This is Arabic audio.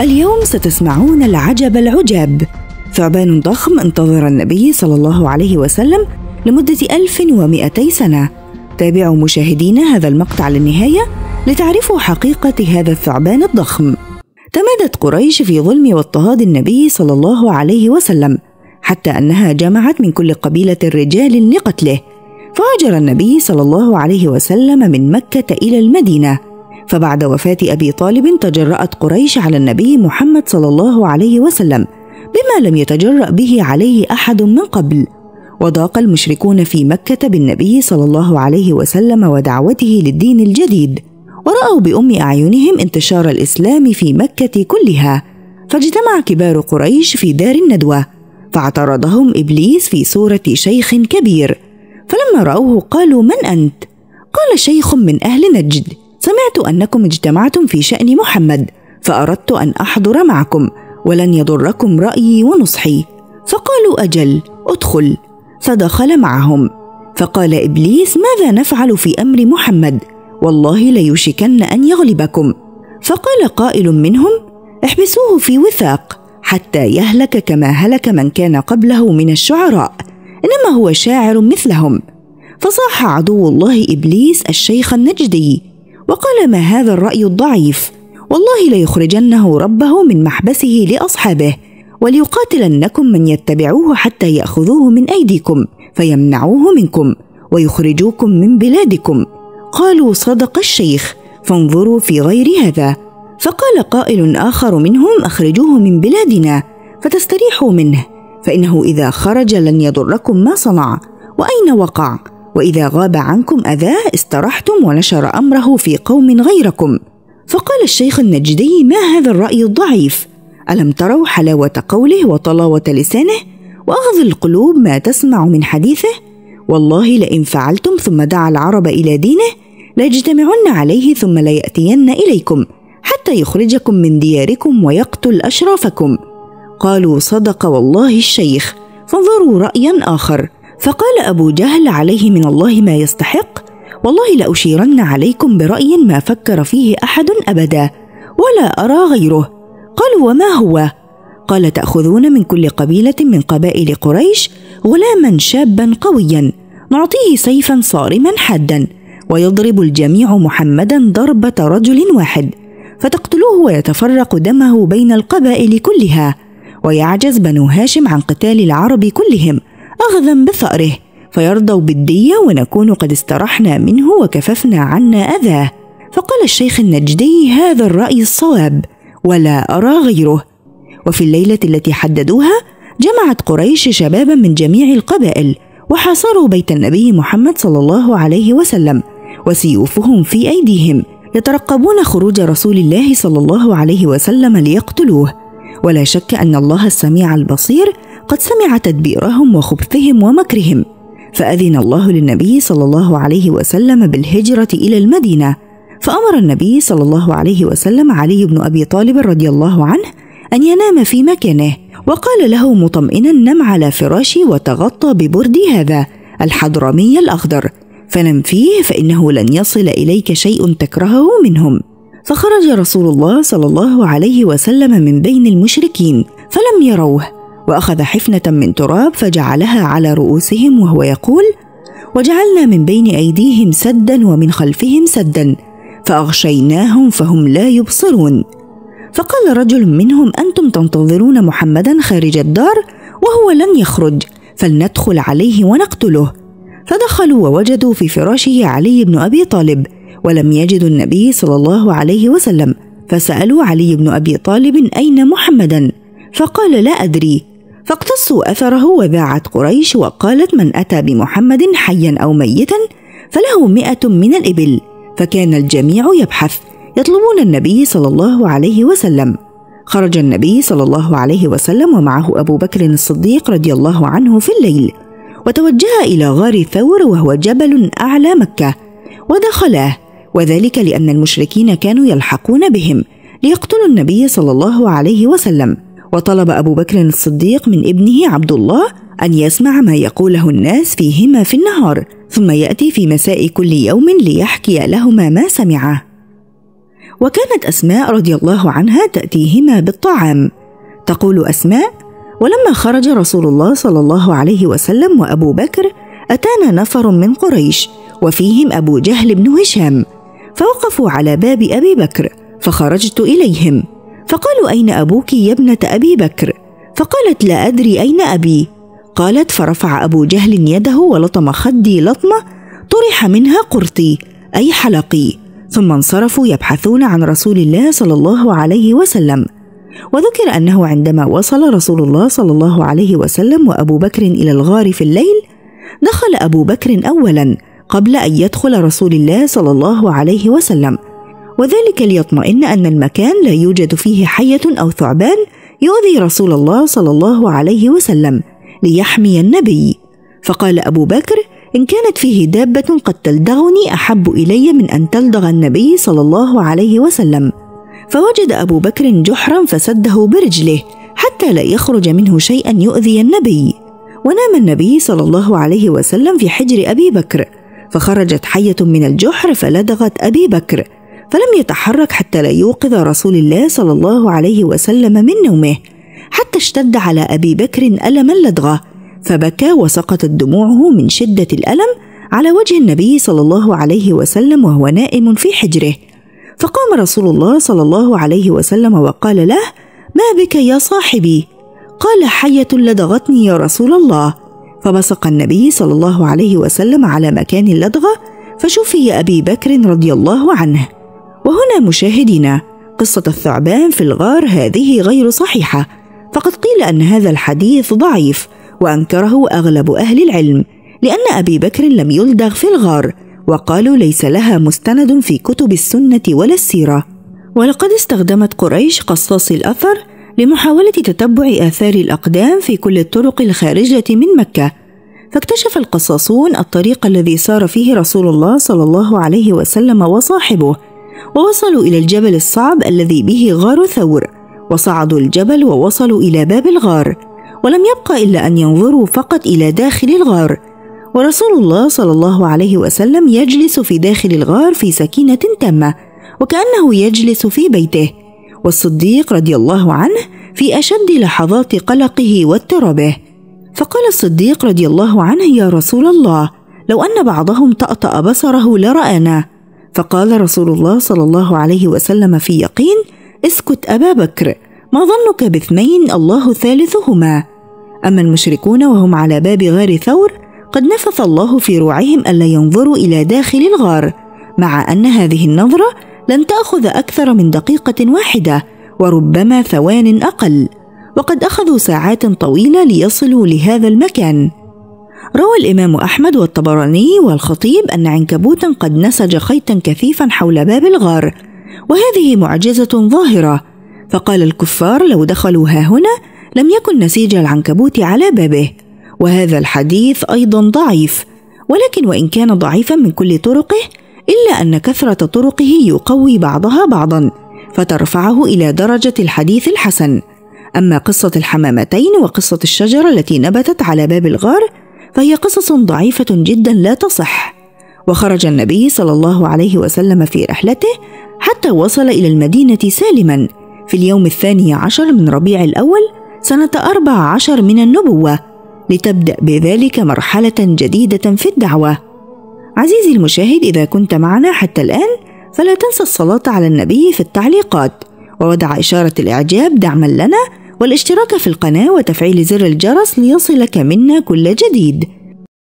اليوم ستسمعون العجب العجاب ثعبان ضخم انتظر النبي صلى الله عليه وسلم لمدة 1200 سنة تابعوا مشاهدينا هذا المقطع للنهاية لتعرفوا حقيقة هذا الثعبان الضخم تمادت قريش في ظلم واضطهاد النبي صلى الله عليه وسلم حتى أنها جمعت من كل قبيلة رجال لقتله فهاجر النبي صلى الله عليه وسلم من مكة إلى المدينة فبعد وفاة أبي طالب تجرأت قريش على النبي محمد صلى الله عليه وسلم بما لم يتجرأ به عليه أحد من قبل وضاق المشركون في مكة بالنبي صلى الله عليه وسلم ودعوته للدين الجديد ورأوا بأم أعينهم انتشار الإسلام في مكة كلها فاجتمع كبار قريش في دار الندوة فاعترضهم إبليس في صورة شيخ كبير فلما رأوه قالوا من أنت؟ قال شيخ من أهل نجد سمعت انكم اجتمعتم في شان محمد فاردت ان احضر معكم ولن يضركم رايي ونصحي فقالوا اجل ادخل فدخل معهم فقال ابليس ماذا نفعل في امر محمد والله ليوشكن ان يغلبكم فقال قائل منهم احبسوه في وثاق حتى يهلك كما هلك من كان قبله من الشعراء انما هو شاعر مثلهم فصاح عدو الله ابليس الشيخ النجدي وقال ما هذا الرأي الضعيف والله ليخرجنه ربه من محبسه لأصحابه وليقاتلنكم من يتبعوه حتى يأخذوه من أيديكم فيمنعوه منكم ويخرجوكم من بلادكم قالوا صدق الشيخ فانظروا في غير هذا فقال قائل آخر منهم أخرجوه من بلادنا فتستريحوا منه فإنه إذا خرج لن يضركم ما صنع وأين وقع واذا غاب عنكم اذاه استرحتم ونشر امره في قوم غيركم فقال الشيخ النجدي ما هذا الراي الضعيف الم تروا حلاوه قوله وطلاوه لسانه واخذ القلوب ما تسمع من حديثه والله لئن فعلتم ثم دعا العرب الى دينه ليجتمعن عليه ثم لياتين اليكم حتى يخرجكم من دياركم ويقتل اشرافكم قالوا صدق والله الشيخ فانظروا رايا اخر فقال أبو جهل عليه من الله ما يستحق والله لأشيرن عليكم برأي ما فكر فيه أحد أبدا ولا أرى غيره قالوا وما هو قال تأخذون من كل قبيلة من قبائل قريش غلاما شابا قويا نعطيه سيفا صارما حادا ويضرب الجميع محمدا ضربة رجل واحد فتقتلوه ويتفرق دمه بين القبائل كلها ويعجز بنو هاشم عن قتال العرب كلهم أخذا بثأره فيرضوا بالدية ونكون قد استرحنا منه وكففنا عنا أذاه فقال الشيخ النجدي هذا الرأي الصواب ولا أرى غيره وفي الليلة التي حددوها جمعت قريش شبابا من جميع القبائل وحاصروا بيت النبي محمد صلى الله عليه وسلم وسيوفهم في أيديهم يترقبون خروج رسول الله صلى الله عليه وسلم ليقتلوه ولا شك أن الله السميع البصير قد سمع تدبيرهم وخبثهم ومكرهم فأذن الله للنبي صلى الله عليه وسلم بالهجرة إلى المدينة فأمر النبي صلى الله عليه وسلم علي بن أبي طالب رضي الله عنه أن ينام في مكانه وقال له مطمئنا نم على فراشي وتغطى ببردي هذا الحضرمي الأخضر فنم فيه فإنه لن يصل إليك شيء تكرهه منهم فخرج رسول الله صلى الله عليه وسلم من بين المشركين فلم يروه واخذ حفنه من تراب فجعلها على رؤوسهم وهو يقول وجعلنا من بين ايديهم سدا ومن خلفهم سدا فاغشيناهم فهم لا يبصرون فقال رجل منهم انتم تنتظرون محمدا خارج الدار وهو لن يخرج فلندخل عليه ونقتله فدخلوا ووجدوا في فراشه علي بن ابي طالب ولم يجدوا النبي صلى الله عليه وسلم فسالوا علي بن ابي طالب اين محمدا فقال لا ادري فاقتصوا أثره وذاعت قريش وقالت من أتى بمحمد حيا أو ميتا فله مئة من الإبل فكان الجميع يبحث يطلبون النبي صلى الله عليه وسلم خرج النبي صلى الله عليه وسلم ومعه أبو بكر الصديق رضي الله عنه في الليل وتوجه إلى غار ثور وهو جبل أعلى مكة ودخلاه وذلك لأن المشركين كانوا يلحقون بهم ليقتلوا النبي صلى الله عليه وسلم وطلب أبو بكر الصديق من ابنه عبد الله أن يسمع ما يقوله الناس فيهما في النهار ثم يأتي في مساء كل يوم ليحكي لهما ما سمعه وكانت أسماء رضي الله عنها تأتيهما بالطعام تقول أسماء ولما خرج رسول الله صلى الله عليه وسلم وأبو بكر أتانا نفر من قريش وفيهم أبو جهل بن هشام فوقفوا على باب أبي بكر فخرجت إليهم فقالوا اين ابوك يا ابنه ابي بكر فقالت لا ادري اين ابي قالت فرفع ابو جهل يده ولطم خدي لطمه طرح منها قرطي اي حلقي ثم انصرفوا يبحثون عن رسول الله صلى الله عليه وسلم وذكر انه عندما وصل رسول الله صلى الله عليه وسلم وابو بكر الى الغار في الليل دخل ابو بكر اولا قبل ان يدخل رسول الله صلى الله عليه وسلم وذلك ليطمئن أن المكان لا يوجد فيه حية أو ثعبان يؤذي رسول الله صلى الله عليه وسلم ليحمي النبي فقال أبو بكر إن كانت فيه دابة قد تلدغني أحب إلي من أن تلدغ النبي صلى الله عليه وسلم فوجد أبو بكر جحرا فسده برجله حتى لا يخرج منه شيئا يؤذي النبي ونام النبي صلى الله عليه وسلم في حجر أبي بكر فخرجت حية من الجحر فلدغت أبي بكر فلم يتحرك حتى لا يوقظ رسول الله صلى الله عليه وسلم من نومه حتى اشتد على ابي بكر الم اللدغه فبكى وسقطت دموعه من شده الالم على وجه النبي صلى الله عليه وسلم وهو نائم في حجره فقام رسول الله صلى الله عليه وسلم وقال له ما بك يا صاحبي قال حيه لدغتني يا رسول الله فبصق النبي صلى الله عليه وسلم على مكان اللدغه فشفي ابي بكر رضي الله عنه وهنا مشاهدينا قصة الثعبان في الغار هذه غير صحيحة فقد قيل أن هذا الحديث ضعيف وأنكره أغلب أهل العلم لأن أبي بكر لم يلدغ في الغار وقالوا ليس لها مستند في كتب السنة ولا السيرة ولقد استخدمت قريش قصاص الأثر لمحاولة تتبع آثار الأقدام في كل الطرق الخارجة من مكة فاكتشف القصاصون الطريق الذي سار فيه رسول الله صلى الله عليه وسلم وصاحبه ووصلوا إلى الجبل الصعب الذي به غار ثور وصعدوا الجبل ووصلوا إلى باب الغار ولم يبقى إلا أن ينظروا فقط إلى داخل الغار ورسول الله صلى الله عليه وسلم يجلس في داخل الغار في سكينة تامة وكأنه يجلس في بيته والصديق رضي الله عنه في أشد لحظات قلقه واضطرابه فقال الصديق رضي الله عنه يا رسول الله لو أن بعضهم طأطأ بصره لرآنا فقال رسول الله صلى الله عليه وسلم في يقين اسكت ابا بكر ما ظنك باثنين الله ثالثهما اما المشركون وهم على باب غار ثور قد نفث الله في روعهم الا ينظروا الى داخل الغار مع ان هذه النظره لن تاخذ اكثر من دقيقه واحده وربما ثوان اقل وقد اخذوا ساعات طويله ليصلوا لهذا المكان روى الإمام أحمد والطبراني والخطيب أن عنكبوتا قد نسج خيطا كثيفا حول باب الغار وهذه معجزة ظاهرة فقال الكفار لو دخلوا ها هنا لم يكن نسيج العنكبوت على بابه وهذا الحديث أيضا ضعيف ولكن وإن كان ضعيفا من كل طرقه إلا أن كثرة طرقه يقوي بعضها بعضا فترفعه إلى درجة الحديث الحسن أما قصة الحمامتين وقصة الشجرة التي نبتت على باب الغار فهي قصص ضعيفة جدا لا تصح وخرج النبي صلى الله عليه وسلم في رحلته حتى وصل إلى المدينة سالما في اليوم الثاني عشر من ربيع الأول سنة أربع عشر من النبوة لتبدأ بذلك مرحلة جديدة في الدعوة عزيزي المشاهد إذا كنت معنا حتى الآن فلا تنسى الصلاة على النبي في التعليقات ووضع إشارة الإعجاب دعما لنا والاشتراك في القناة وتفعيل زر الجرس ليصلك منا كل جديد